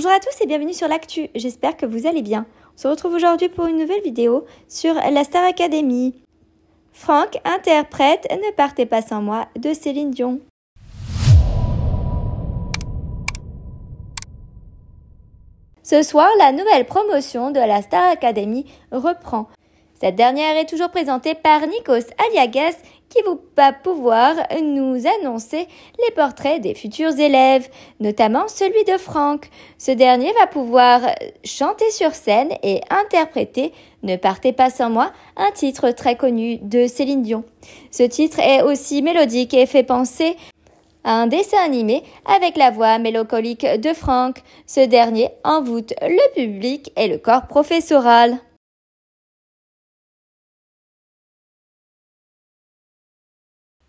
Bonjour à tous et bienvenue sur l'actu, j'espère que vous allez bien. On se retrouve aujourd'hui pour une nouvelle vidéo sur la Star Academy. Franck interprète Ne partez pas sans moi de Céline Dion. Ce soir, la nouvelle promotion de la Star Academy reprend. Cette dernière est toujours présentée par Nikos Aliagas qui va pouvoir nous annoncer les portraits des futurs élèves, notamment celui de Franck. Ce dernier va pouvoir chanter sur scène et interpréter Ne partez pas sans moi, un titre très connu de Céline Dion. Ce titre est aussi mélodique et fait penser à un dessin animé avec la voix mélancolique de Franck. Ce dernier envoûte le public et le corps professoral.